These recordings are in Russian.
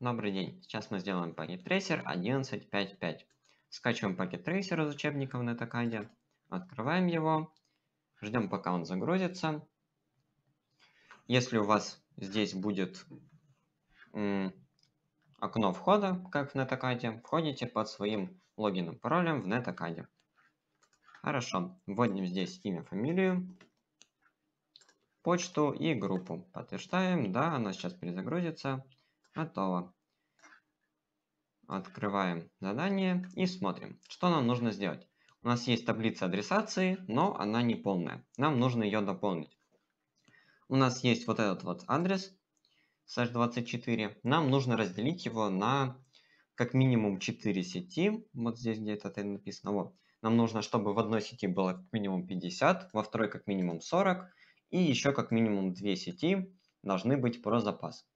Добрый день, сейчас мы сделаем пакет трейсер 11.5.5. Скачиваем пакет трейсер из учебника в Netacad, открываем его, ждем пока он загрузится. Если у вас здесь будет окно входа, как в Netacad, входите под своим логином паролем в Netacad. Хорошо, вводим здесь имя, фамилию, почту и группу. Подтверждаем, да, она сейчас перезагрузится. Готово. Открываем задание и смотрим, что нам нужно сделать. У нас есть таблица адресации, но она не полная. Нам нужно ее дополнить. У нас есть вот этот вот адрес SASH24. Нам нужно разделить его на как минимум 4 сети. Вот здесь где-то это написано. Вот. Нам нужно, чтобы в одной сети было как минимум 50, во второй как минимум 40, и еще как минимум 2 сети должны быть про запас.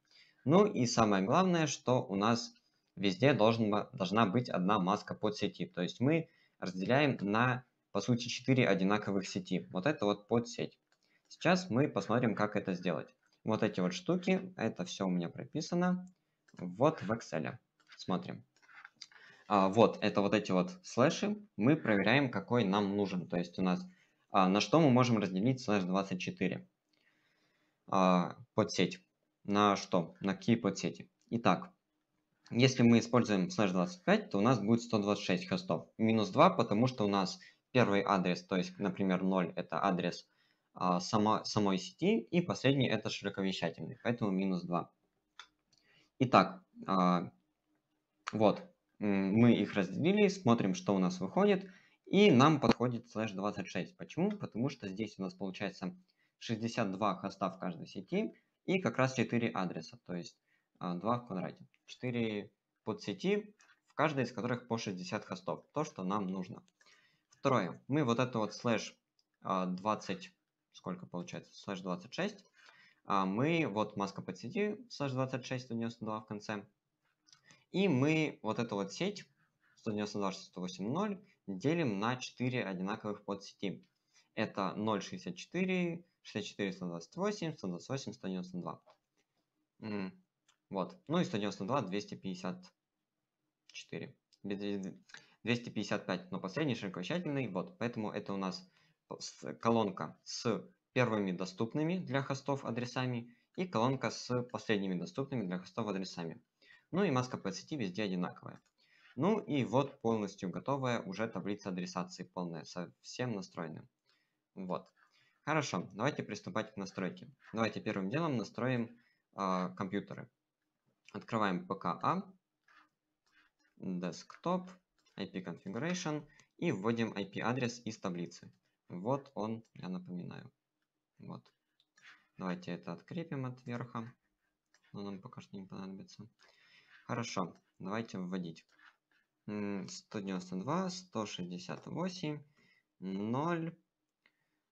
Ну и самое главное, что у нас везде должен, должна быть одна маска под сети. То есть мы разделяем на, по сути, 4 одинаковых сети. Вот это вот подсеть. Сейчас мы посмотрим, как это сделать. Вот эти вот штуки, это все у меня прописано. Вот в Excel. Смотрим. А, вот, это вот эти вот слэши. Мы проверяем, какой нам нужен. То есть у нас, а, на что мы можем разделить слэш 24 а, подсеть на что? На какие подсети. Итак, если мы используем слэш 25, то у нас будет 126 хостов. Минус 2, потому что у нас первый адрес, то есть, например, 0 это адрес а, сама, самой сети, и последний это широковещательный, поэтому минус 2. Итак, а, вот, мы их разделили, смотрим, что у нас выходит, и нам подходит слэш 26. Почему? Потому что здесь у нас получается 62 хоста в каждой сети, и как раз 4 адреса, то есть 2 а, в квадрате. 4 подсети, в каждой из которых по 60 хостов, то, что нам нужно. Второе, мы вот это вот слэш 20, а, сколько получается, слэш 26, а, мы вот маска подсети, слэш 26, 192 в конце, и мы вот эту вот сеть 192.108.0 делим на 4 одинаковых подсети. Это 0.64, 64, 128, 128, 192. Mm. Вот. Ну и 192, 254. 255, но последний широковещательный. Вот. Поэтому это у нас колонка с первыми доступными для хостов адресами и колонка с последними доступными для хостов адресами. Ну и маска по сети везде одинаковая. Ну и вот полностью готовая уже таблица адресации полная, со всем настроенным. Вот. Хорошо, давайте приступать к настройке. Давайте первым делом настроим э, компьютеры. Открываем PKA, Desktop, IP Configuration и вводим IP-адрес из таблицы. Вот он, я напоминаю. Вот. Давайте это открепим от верха, но нам пока что не понадобится. Хорошо, давайте вводить. 192, 168, 0,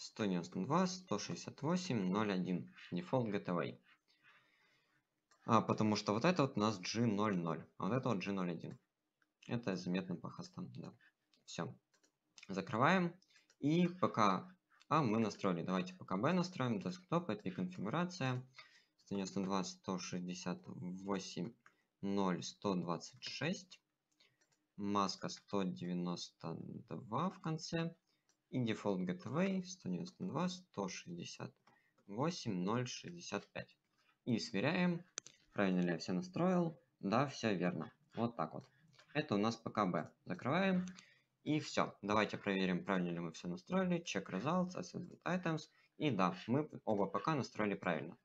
192 168 01 дефолт готовый. А, потому что вот это вот у нас G00, а вот это вот G01. Это заметно по хостам, да. Все. Закрываем. И пока А мы настроили. Давайте пока Б настроим. Десктоп, это и конфигурация. 192 168 0 126. Маска 192 в конце и дефолт gateway 192 168 065. И сверяем, правильно ли я все настроил. Да, все верно. Вот так вот. Это у нас ПКБ. Закрываем. И все. Давайте проверим, правильно ли мы все настроили. Check results, assessment items. И да, мы оба ПК настроили правильно.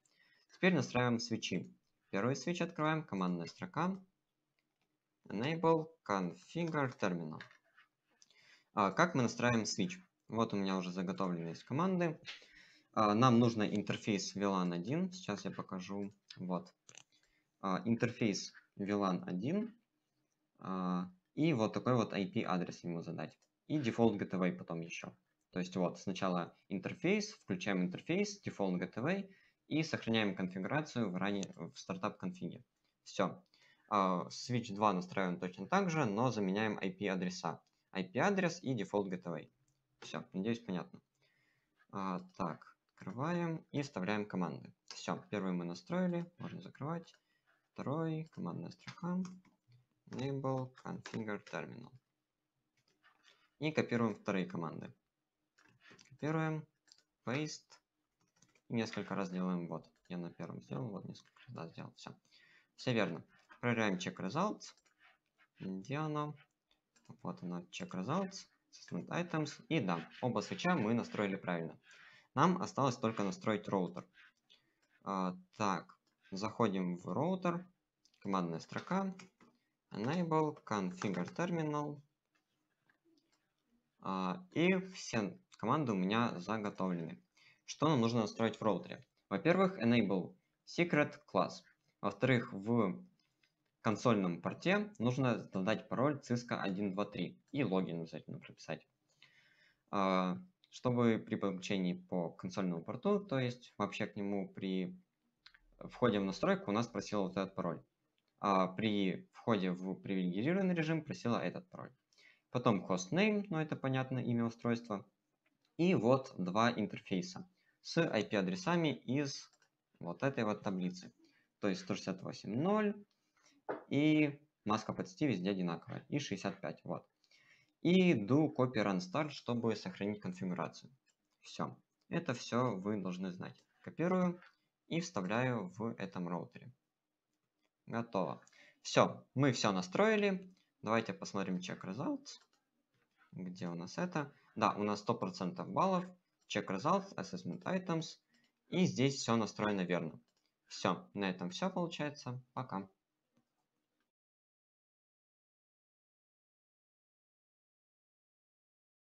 Теперь настраиваем свечи. Первый свич открываем, командная строка. Enable configure terminal. А, как мы настраиваем свеч вот у меня уже заготовлены есть команды. А, нам нужно интерфейс VLAN 1. Сейчас я покажу. Вот. А, интерфейс VLAN 1. А, и вот такой вот IP-адрес ему задать. И дефолт gateway потом еще. То есть вот сначала интерфейс, включаем интерфейс, дефолт gateway и сохраняем конфигурацию в, ранее, в стартап конфиге. Все. Switch 2 настраиваем точно так же, но заменяем IP-адреса. IP-адрес и дефолт gateway. Все, надеюсь, понятно. А, так, открываем и вставляем команды. Все, первый мы настроили, можно закрывать. Второй, командная строка, enable configure terminal. И копируем вторые команды. Копируем, paste, и несколько раз делаем вот. Я на первом сделал, вот несколько раз да, сделал, все. Все верно. Проверяем check results. Где оно? Вот оно, check results. System Items. И да, оба свеча мы настроили правильно. Нам осталось только настроить роутер. А, так, заходим в роутер. Командная строка. Enable Configure Terminal. А, и все команды у меня заготовлены. Что нам нужно настроить в роутере? Во-первых, Enable Secret Class. Во-вторых, в консольном порте нужно задать пароль cisco 123 и логин обязательно прописать. А, чтобы при подключении по консольному порту, то есть вообще к нему при входе в настройку у нас просил вот этот пароль. А при входе в привилегированный режим просила этот пароль. Потом hostname, ну это понятно, имя устройства. И вот два интерфейса с IP-адресами из вот этой вот таблицы. То есть 168.0, и маска почти везде одинаковая. И 65, вот. И do copy run start, чтобы сохранить конфигурацию. Все. Это все вы должны знать. Копирую и вставляю в этом роутере. Готово. Все, мы все настроили. Давайте посмотрим check results. Где у нас это? Да, у нас 100% баллов. Check results, assessment items. И здесь все настроено верно. Все, на этом все получается. Пока.